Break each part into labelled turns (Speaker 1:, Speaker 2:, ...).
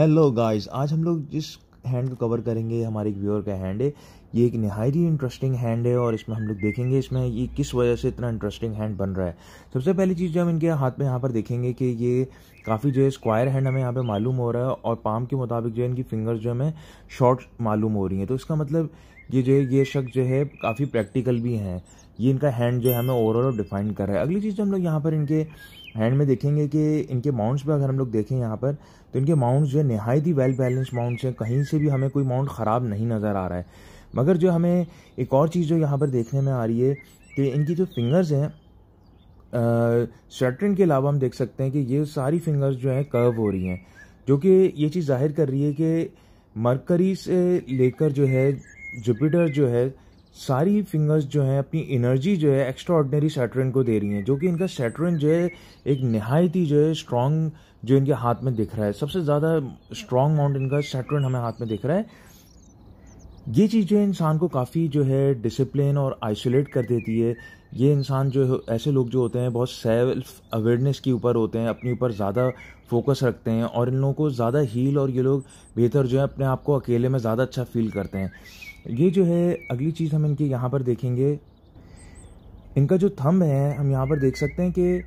Speaker 1: hello guys आज हम लोग जिस हैंड को कवर करेंगे हमारे एक व्यूअर का हैंड है ये एक ही इंटरेस्टिंग हैंड है और इसमें हम लोग देखेंगे इसमें ये किस वजह से इतना इंटरेस्टिंग हैंड बन रहा है सबसे पहली चीज़ जो हम इनके हाथ में यहाँ पर देखेंगे कि ये काफ़ी जो है स्क्वायर हैंड हमें यहाँ पे मालूम हो रहा है और पाम के मुताबिक जो है इनकी फिंगर्स जो हमें शॉर्ट मालूम हो रही हैं तो इसका मतलब ये जो है ये शख्स जो है काफ़ी प्रैक्टिकल भी हैं ये इनका हैंड जो है हमें ओवरऑल डिफाइन कर रहा है अगली चीज़ जो हम लोग यहाँ पर इनके हैंड में देखेंगे कि इनके माउंट्स पर अगर हम लोग देखें यहाँ पर तो इनके माउंट्स जो है नहायत ही वेल बैलेंस माउंट्स हैं कहीं से भी हमें कोई माउंट ख़राब नहीं नज़र आ रहा है मगर जो हमें एक और चीज़ जो यहाँ पर देखने में आ रही है कि इनकी जो फिंगर्स हैं शटरिंग के अलावा हम देख सकते हैं कि ये सारी फिंगर्स जो हैं कर्व हो रही हैं जो कि ये चीज़ जाहिर कर रही है कि मरकरी से लेकर जो है जुपिटर जो है सारी फिंगर्स जो हैं अपनी एनर्जी जो है एक्स्ट्रा ऑर्डनरी सैटरन को दे रही हैं जो कि इनका सैटरन जो है एक नहायत ही जो है स्ट्रॉन्ग जो इनके हाथ में दिख रहा है सबसे ज़्यादा स्ट्रॉन्ग माउंट इनका सैटरन हमें हाथ में दिख रहा है ये चीज़ें इंसान को काफ़ी जो है डिसिप्लिन और आइसोलेट कर देती है ये इंसान जो है ऐसे लोग जो होते हैं बहुत सेल्फ अवेयरनेस के ऊपर होते हैं अपने ऊपर ज़्यादा फोकस रखते हैं और इन लोगों को ज़्यादा हील और ये लोग बेहतर जो है अपने आप को अकेले में ज़्यादा अच्छा फील करते हैं ये जो है अगली चीज़ हम इनके यहाँ पर देखेंगे इनका जो थम है हम यहाँ पर देख सकते हैं कि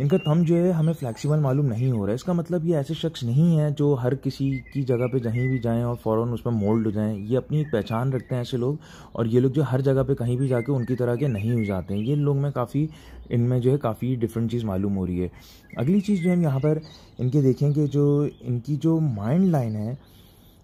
Speaker 1: इनका थम जो है हमें फ्लैक्सीबल मालूम नहीं हो रहा है इसका मतलब ये ऐसे शख्स नहीं है जो हर किसी की जगह पे जहीं भी जाएं और फ़ौर उस पर मोल्ड हो जाएं ये अपनी एक पहचान रखते हैं ऐसे लोग और ये लोग जो हर जगह पे कहीं भी जाके उनकी तरह के नहीं हो जाते हैं ये लोग में काफ़ी इनमें जो है काफ़ी डिफरेंट चीज़ मालूम हो रही है अगली चीज़ जो हम यहाँ पर इनके देखें कि जो इनकी जो माइंड लाइन है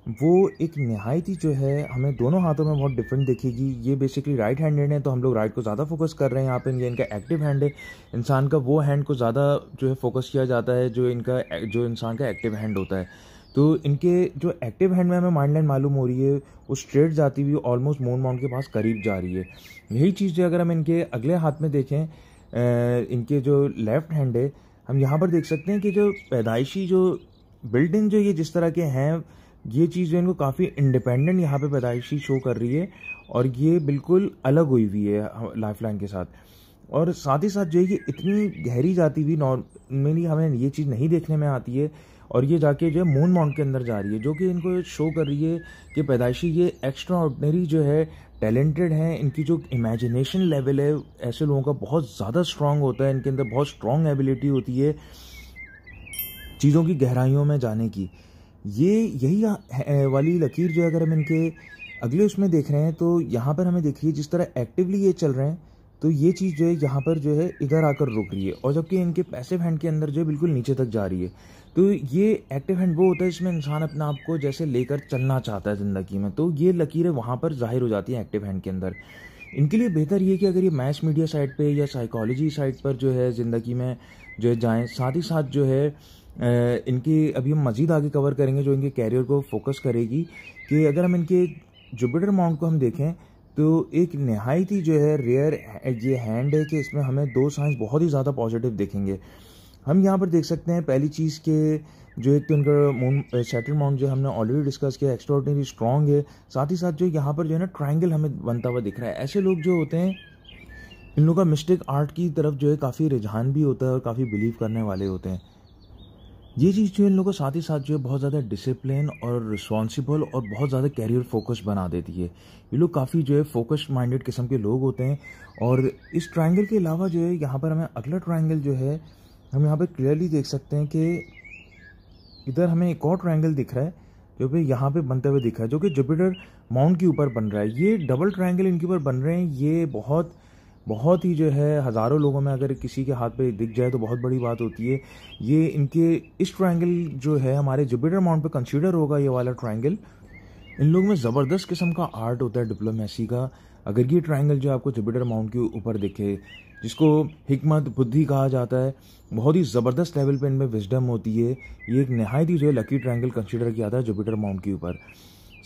Speaker 1: वो एक नहायत ही जो है हमें दोनों हाथों में बहुत डिफरेंट दिखेगी ये बेसिकली राइट हैंडेड है तो हम लोग राइट को ज़्यादा फोकस कर रहे हैं यहाँ पे ये इनका एक्टिव हैंड है इंसान का वो हैंड को ज़्यादा जो है फोकस किया जाता है जो इनका जो इंसान का एक्टिव हैंड होता है तो इनके जो एक्टिव हैंड में हमें माइंड लाइन मालूम हो रही है वो स्ट्रेट जाती हुई ऑलमोस्ट मून माउंट के पास करीब जा रही है यही चीज़ जो अगर हम इनके अगले हाथ में देखें इनके जो लेफ्ट हैंड है हम यहाँ पर देख सकते हैं कि जो पैदाइशी जो बिल्डिंग जो ये जिस तरह के हैं ये चीज़ जो इनको काफ़ी इंडिपेंडेंट यहाँ पे पैदाइशी शो कर रही है और ये बिल्कुल अलग हुई हुई है लाइफ लाइन के साथ और साथ ही साथ जो है कि इतनी गहरी जाती हुई नॉर्मली हमें ये चीज़ नहीं देखने में आती है और ये जाके जो है मून माउंट के अंदर जा रही है जो कि इनको शो कर रही है कि पैदाइशी ये एक्स्ट्रा ऑर्डनरी जो है टैलेंटेड हैं इनकी जो इमेजिनेशन लेवल है ऐसे लोगों का बहुत ज़्यादा स्ट्रांग होता है इनके अंदर बहुत स्ट्रांग एबिलिटी होती है चीज़ों की गहराइयों में जाने की ये यही वाली लकीर जो है अगर हम इनके अगले उसमें देख रहे हैं तो यहाँ पर हमें देखिए जिस तरह एक्टिवली ये चल रहे हैं तो ये चीज़ जो है यहाँ पर जो है इधर आकर रुक रही है और जबकि इनके पैसिव हैंड के अंदर जो है बिल्कुल नीचे तक जा रही है तो ये एक्टिव हैंड वो होता है जिसमें इंसान अपने आप को जैसे लेकर चलना चाहता है ज़िंदगी में तो ये लकीरें वहाँ पर जाहिर हो जाती हैं एक्टिव हैंड के अंदर इनके लिए बेहतर ये कि अगर ये मैथ्स मीडिया साइट पर या साइकोलॉजी साइट पर जो है ज़िंदगी में जो है जाएँ साथ ही साथ जो है इनकी अभी हम मज़ीद आगे कवर करेंगे जो इनके कैरियर को फोकस करेगी कि अगर हम इनके जुपिटर माउंट को हम देखें तो एक नहायत ही जो है रेयर ये हैंड है कि इसमें हमें दो साइंस बहुत ही ज़्यादा पॉजिटिव देखेंगे हम यहाँ पर देख सकते हैं पहली चीज़ के जो एक तो इनका मून सेटल माउंट जो हमने ऑलरेडी डिस्कस किया एक्स्ट्रॉडनरी स्ट्रॉन्ग है साथ ही साथ जो यहाँ पर जो है ना ट्राइंगल हमें बनता हुआ दिख रहा है ऐसे लोग जो होते हैं इन लोगों का मिस्टेक आर्ट की तरफ जो है काफ़ी रुझान भी होता है और काफ़ी बिलीव करने वाले होते हैं ये चीज़ जो इन लोगों को साथ ही साथ जो है बहुत ज़्यादा डिसिप्लिन और रिस्पॉन्सिबल और बहुत ज़्यादा कैरियर फोकस बना देती है ये लोग काफ़ी जो है फोकस्ड माइंडेड किस्म के लोग होते हैं और इस ट्राइंगल के अलावा जो है यहाँ पर हमें अगला ट्राइंगल जो है हम यहाँ पर क्लियरली देख सकते हैं कि इधर हमें एक और ट्राइंगल दिख रहा है जो कि यहाँ पे बनते हुए दिख रहा है जो कि जुपिटर माउंट के ऊपर बन रहा है ये डबल ट्राइंगल इनके ऊपर बन रहे हैं ये बहुत बहुत ही जो है हज़ारों लोगों में अगर किसी के हाथ पे दिख जाए तो बहुत बड़ी बात होती है ये इनके इस ट्रायंगल जो है हमारे जुपिटर माउंट पे कंसीडर होगा ये वाला ट्रायंगल इन लोगों में ज़बरदस्त किस्म का आर्ट होता है डिप्लोमेसी का अगर ये ट्रायंगल जो आपको जुपिटर माउंट के ऊपर दिखे जिसको हिकमत बुद्धि कहा जाता है बहुत ही ज़बरदस्त लेवल पर इनमें विजडम होती है ये एक नहायत ही जो है लकी ट्राइंगल कंसिडर किया था जुपिटर माउंट के ऊपर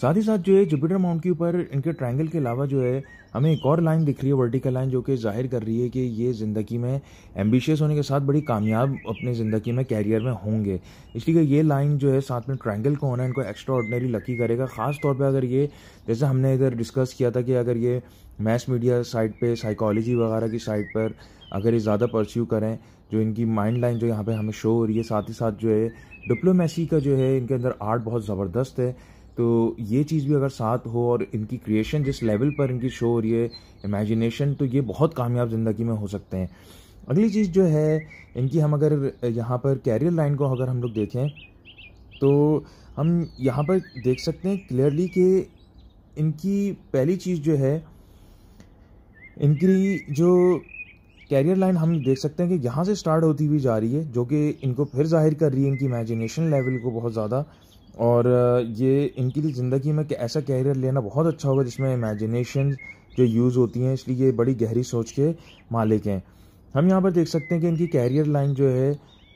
Speaker 1: साथ ही साथ जो है जुपिटर माउंट के ऊपर इनके ट्रायंगल के अलावा जो है हमें एक और लाइन दिख रही है वर्टिकल लाइन जो कि जाहिर कर रही है कि ये ज़िंदगी में एम्बिशियस होने के साथ बड़ी कामयाब अपने ज़िंदगी में कैरियर में होंगे इसलिए ये लाइन जो है साथ में ट्रायंगल को होना इनको एक्स्ट्रा ऑर्डनरी लकी करेगा ख़ास तौर पर अगर ये जैसे हमने इधर डिस्कस किया था कि अगर ये मैथ मीडिया साइट पर साइकोलॉजी वगैरह की साइट पर अगर ये ज़्यादा परस्यू करें जो इनकी माइंड लाइन जो यहाँ पर हमें शो हो रही है साथ ही साथ जो है डिप्लोमेसी का जो है इनके अंदर आर्ट बहुत ज़बरदस्त है तो ये चीज़ भी अगर साथ हो और इनकी क्रिएशन जिस लेवल पर इनकी शो हो रही है इमेजिनेशन तो ये बहुत कामयाब ज़िंदगी में हो सकते हैं अगली चीज़ जो है इनकी हम अगर यहाँ पर कैरियर लाइन को अगर हम लोग देखें तो हम यहाँ पर देख सकते हैं क्लियरली कि इनकी पहली चीज़ जो है इनकी जो कैरियर लाइन हम देख सकते हैं कि यहाँ से स्टार्ट होती हुई जा रही है जो कि इनको फिर जाहिर कर रही है इनकी इमेजिनेशन लेवल को बहुत ज़्यादा और ये इनके लिए ज़िंदगी में ऐसा कैरियर लेना बहुत अच्छा होगा जिसमें इमेजिनेशन जो यूज़ होती हैं इसलिए ये बड़ी गहरी सोच के मालिक हैं हम यहाँ पर देख सकते हैं कि इनकी कैरियर लाइन जो है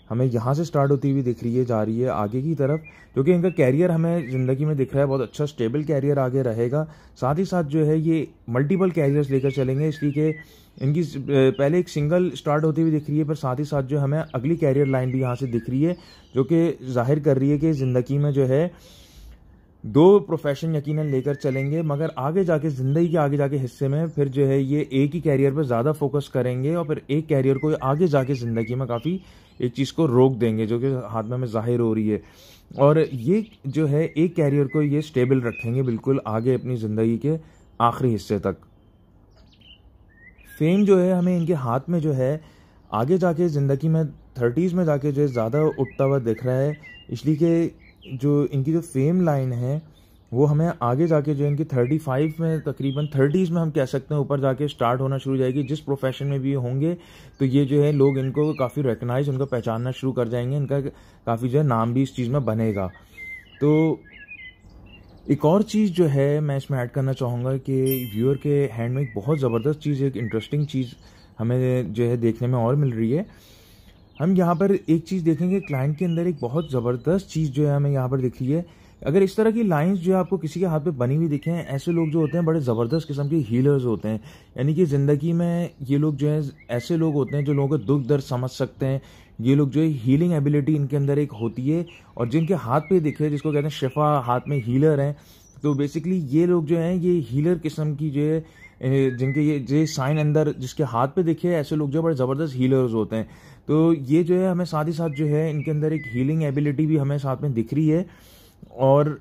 Speaker 1: हमें यहाँ से स्टार्ट होती हुई दिख रही है जा रही है आगे की तरफ क्योंकि इनका कैरियर हमें ज़िंदगी में दिख रहा है बहुत अच्छा स्टेबल कैरियर आगे रहेगा साथ ही साथ जो है ये मल्टीपल कैरियर्स लेकर चलेंगे इसलिए कि इनकी पहले एक सिंगल स्टार्ट होती हुई दिख रही है पर साथ ही साथ जो हमें अगली कैरियर लाइन भी यहाँ से दिख रही है जो कि जाहिर कर रही है कि ज़िंदगी में जो है दो प्रोफेशन यकीनन लेकर चलेंगे मगर आगे जाके ज़िंदगी के आगे जाके हिस्से में फिर जो है ये एक ही कैरियर पर ज़्यादा फोकस करेंगे और फिर एक कैरियर को आगे जाके ज़िंदगी में काफ़ी एक चीज़ को रोक देंगे जो कि हाथ में हमें जाहिर हो रही है और ये जो है एक कैरियर को ये स्टेबल रखेंगे बिल्कुल आगे अपनी ज़िंदगी के आखिरी हिस्से तक फेम जो है हमें इनके हाथ में जो है आगे जाके ज़िंदगी में थर्टीज़ में जाके जो है ज़्यादा उठता हुआ दिख रहा है इसलिए कि जो इनकी जो फेम लाइन है वो हमें आगे जाके जो इनकी थर्टी फाइव में तकरीबन थर्टीज़ में हम कह सकते हैं ऊपर जाके स्टार्ट होना शुरू जाएगी जिस प्रोफेशन में भी होंगे तो ये जो है लोग इनको काफ़ी रिकगनाइज उनको पहचानना शुरू कर जाएंगे इनका काफ़ी जो है नाम भी इस चीज़ में बनेगा तो एक और चीज़ जो है मैं इसमें ऐड करना चाहूँगा कि व्यूअर के हैंड में एक बहुत ज़बरदस्त चीज़ एक इंटरेस्टिंग चीज़ हमें जो है देखने में और मिल रही है हम यहाँ पर एक चीज़ देखेंगे क्लाइंट के अंदर एक बहुत ज़बरदस्त चीज़ जो है हमें यहाँ पर दिख रही है अगर इस तरह की लाइंस जो है आपको किसी के हाथ पे बनी हुई हैं ऐसे लोग जो होते हैं बड़े ज़बरदस्त किस्म के हीलर्स होते हैं यानी कि ज़िंदगी में ये लोग जो है ऐसे लोग होते हैं जो लोगों का दुख दर्द समझ सकते हैं ये लोग जो है हीलिंग एबिलिटी इनके अंदर एक होती है और जिनके हाथ पे दिखे जिसको कहते हैं शिफा हाथ में हीलर है तो बेसिकली ये लोग जो है ये हीलर किस्म की जो है जिनके ये जो साइन अंदर जिसके हाथ पे दिखे ऐसे लोग जो बड़े ज़बरदस्त हीलर्स होते हैं तो ये जो है हमें साथ ही साथ जो है इनके अंदर एक हीलिंग एबिलिटी भी हमें साथ में दिख रही है और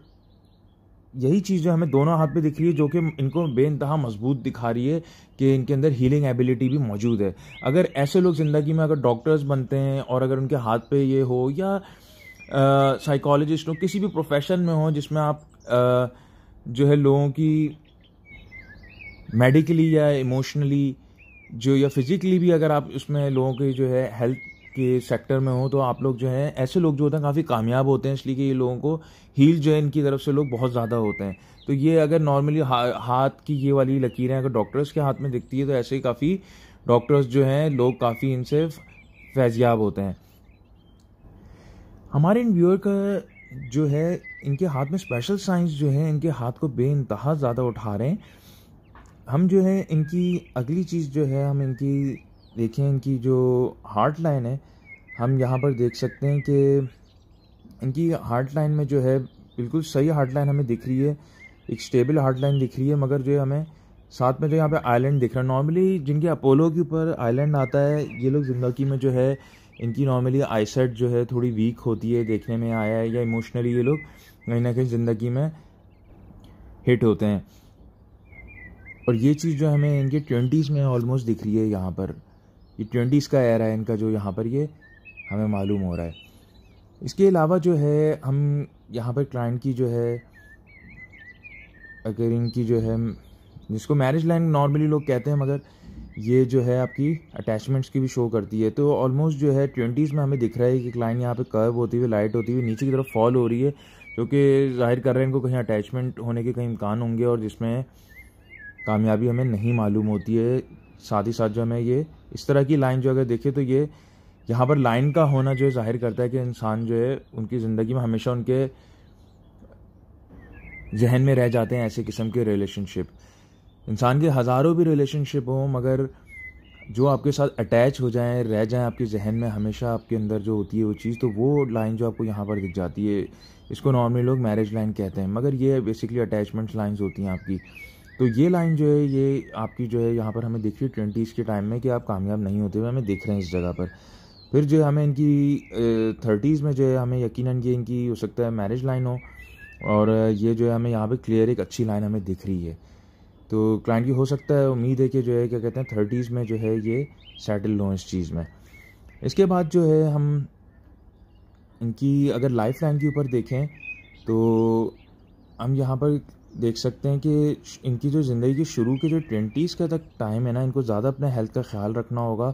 Speaker 1: यही चीज़ जो हमें दोनों हाथ पे दिख रही है जो कि इनको बेानतहा मजबूत दिखा रही है कि इनके अंदर हीलिंग एबिलिटी भी मौजूद है अगर ऐसे लोग ज़िंदगी में अगर डॉक्टर्स बनते हैं और अगर उनके हाथ पे ये हो या साइकोलॉजिस्ट हो किसी भी प्रोफेशन में हो जिसमें आप आ, जो है लोगों की मेडिकली या इमोशनली जो या फिजिकली भी अगर आप उसमें लोगों की जो है हेल्थ के सेक्टर में हो तो आप लोग जो हैं ऐसे लोग जो होते हैं काफ़ी कामयाब होते हैं इसलिए कि ये लोगों को हील जो है इनकी तरफ से लोग बहुत ज़्यादा होते हैं तो ये अगर नॉर्मली हा, हाथ की ये वाली लकीरें अगर डॉक्टर्स के हाथ में दिखती है तो ऐसे ही काफ़ी डॉक्टर्स जो हैं लोग काफ़ी इनसे फैजियाब होते हैं हमारे इन व्यूअर का जो है इनके हाथ में स्पेशल साइंस जो है इनके हाथ को बेानतहा ज़्यादा उठा रहे हैं हम जो है इनकी अगली चीज़ जो है हम इनकी देखें इनकी जो हार्ट लाइन है हम यहाँ पर देख सकते हैं कि इनकी हार्ट लाइन में जो है बिल्कुल सही हार्ट लाइन हमें दिख रही है एक स्टेबल हार्ट लाइन दिख रही है मगर जो है हमें साथ में जो यहाँ पे आइलैंड दिख रहा है नॉर्मली जिनके अपोलो के ऊपर आइलैंड आता है ये लोग ज़िंदगी में जो है इनकी नॉर्मली आईसेट जो है थोड़ी वीक होती है देखने में आया है या इमोशनली ये लोग कहीं ना कहीं ज़िंदगी में हिट होते हैं और ये चीज़ जो हमें इनके ट्वेंटीज़ में ऑलमोस्ट दिख रही है यहाँ पर ये ट्वेंटीज़ का एरा है इनका जो यहाँ पर ये हमें मालूम हो रहा है इसके अलावा जो है हम यहाँ पर क्लाइंट की जो है अगर इनकी जो है जिसको मैरिज लाइन नॉर्मली लोग कहते हैं मगर ये जो है आपकी अटैचमेंट्स की भी शो करती है तो ऑलमोस्ट जो है ट्वेंटीज़ में हमें दिख रहा है कि क्लाइन यहाँ पे कर्व होती हुई लाइट होती हुई नीचे की तरफ फॉल हो रही है जो कि जाहिर कर रहे हैं इनको कहीं अटैचमेंट होने के कहीं इम्कान होंगे और जिसमें कामयाबी हमें नहीं मालूम होती है साथ ही साथ जो हमें ये इस तरह की लाइन जो अगर देखे तो ये यहाँ पर लाइन का होना जो है जाहिर करता है कि इंसान जो है उनकी ज़िंदगी में हमेशा उनके जहन में रह जाते हैं ऐसे किस्म के रिलेशनशिप इंसान के हज़ारों भी रिलेशनशिप हों मगर जो आपके साथ अटैच हो जाएं रह जाएं आपके जहन में हमेशा आपके अंदर जो होती है वो चीज़ तो वो लाइन जो आपको यहाँ पर दिख जाती है इसको नॉर्मली लोग मैरिज लाइन कहते हैं मगर ये बेसिकली अटैचमेंट्स लाइन होती हैं आपकी तो ये लाइन जो है ये आपकी जो है यहाँ पर हमें दिख रही है ट्वेंटीज़ के टाइम में कि आप कामयाब नहीं होते हुए हमें दिख रहे हैं इस जगह पर फिर जो है हमें इनकी थर्टीज़ में जो है हमें यकीन ये इनकी हो सकता है मैरिज लाइन हो और ये जो है हमें यहाँ पर क्लियर एक अच्छी लाइन हमें दिख रही है तो क्लाइंट की हो सकता है उम्मीद है कि जो है क्या कहते हैं थर्टीज़ में जो है ये सेटल हों इस चीज़ में इसके बाद जो है हम इनकी अगर लाइफ लाइन के ऊपर देखें तो हम यहाँ पर देख सकते हैं कि इनकी जो ज़िंदगी के शुरू के जो ट्वेंटीज़ का तक टाइम है ना इनको ज़्यादा अपने हेल्थ का ख्याल रखना होगा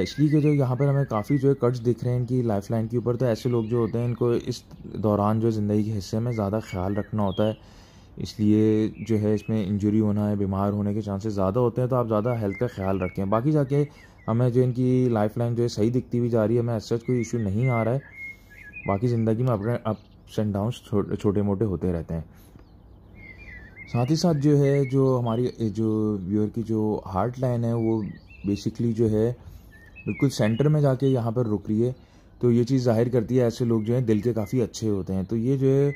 Speaker 1: इसलिए कि जो यहाँ पर हमें काफ़ी जो है कट्स दिख रहे हैं इनकी लाइफ लाइन के ऊपर तो ऐसे लोग जो होते हैं इनको इस दौरान जो ज़िंदगी के हिस्से में ज़्यादा ख्याल रखना होता है इसलिए जो है इसमें इंजरी होना है बीमार होने के चांसेस ज़्यादा होते हैं तो आप ज़्यादा हेल्थ का ख्याल रखें बाकी जाके हमें जो इनकी लाइफ लाइन जो है सही दिखती हुई जा रही है हमें ऐसा कोई इशू नहीं आ रहा है बाकी ज़िंदगी में अपने अप्स एंड डाउन छोटे मोटे होते रहते हैं साथ ही साथ जो है जो हमारी जो व्यूअर की जो हार्ट लाइन है वो बेसिकली जो है बिल्कुल सेंटर में जाके यहाँ पर रुक रही है तो ये चीज़ जाहिर करती है ऐसे लोग जो हैं दिल के काफ़ी अच्छे होते हैं तो ये जो है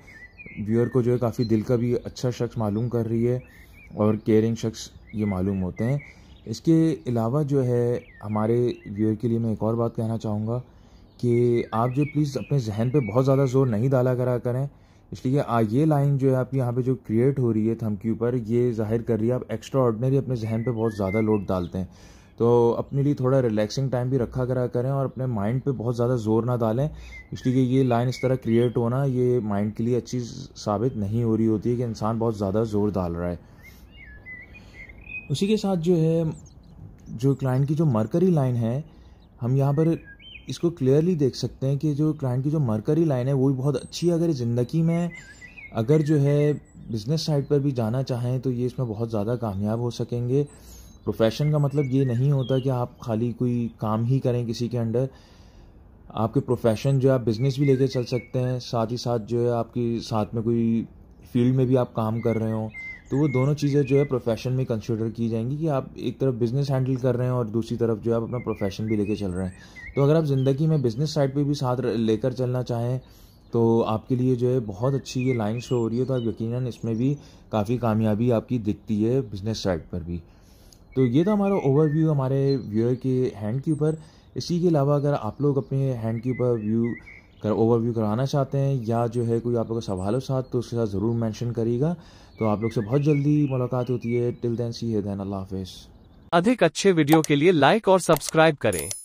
Speaker 1: व्यूअर को जो है काफ़ी दिल का भी अच्छा शख्स मालूम कर रही है और केयरिंग शख्स ये मालूम होते हैं इसके अलावा जो है हमारे व्यूअर के लिए मैं एक और बात कहना चाहूँगा कि आप जो प्लीज़ अपने जहन पर बहुत ज़्यादा ज़ोर नहीं डाला करा करें इसलिए ये लाइन जो है आपकी यहाँ पे जो क्रिएट हो रही है थम के ऊपर ये जाहिर कर रही है आप एक्स्ट्रा ऑर्डनरी अपने जहन पे बहुत ज़्यादा लोड डालते हैं तो अपने लिए थोड़ा रिलैक्सिंग टाइम भी रखा करा करें और अपने माइंड पे बहुत ज़्यादा जोर ना डालें इसलिए ये लाइन इस तरह क्रिएट होना ये माइंड के लिए अच्छी साबित नहीं हो रही होती है कि इंसान बहुत ज़्यादा जोर डाल रहा है उसी के साथ जो है जो क्लाइंट की जो मरकरी लाइन है हम यहाँ पर इसको क्लियरली देख सकते हैं कि जो क्लाइंट की जो मरकरी लाइन है वो भी बहुत अच्छी है अगर ज़िंदगी में अगर जो है बिज़नेस साइड पर भी जाना चाहें तो ये इसमें बहुत ज़्यादा कामयाब हो सकेंगे प्रोफेशन का मतलब ये नहीं होता कि आप खाली कोई काम ही करें किसी के अंडर आपके प्रोफेशन जो है आप बिज़नेस भी लेके चल सकते हैं साथ ही साथ जो है आपकी साथ में कोई फील्ड में भी आप काम कर रहे हो तो वो दोनों चीज़ें जो है प्रोफेशन में कंसिडर की जाएंगी कि आप एक तरफ बिज़नेस हैंडल कर रहे हैं और दूसरी तरफ जो है आप अपना प्रोफेशन भी लेके चल रहे हैं तो अगर आप ज़िंदगी में बिज़नेस साइड पे भी साथ लेकर चलना चाहें तो आपके लिए जो है बहुत अच्छी ये लाइन शो हो रही है तो आप यकीन इसमें भी काफ़ी कामयाबी आपकी दिखती है बिज़नेस साइड पर भी तो ये था हमारा ओवरव्यू हमारे व्यूअर के हैंड के ऊपर इसी के अलावा अगर आप लोग अपने हैंड के ऊपर व्यू कर ओवरव्यू कराना चाहते हैं या जो है कोई आप लोग का सवाल हो साथ तो उसके साथ ज़रूर मेंशन करिएगा तो आप लोग से बहुत जल्दी मुलाकात होती है टिल देन सी है देन अल्लाह हाफिज़ अधिक अच्छे वीडियो के लिए लाइक और सब्सक्राइब करें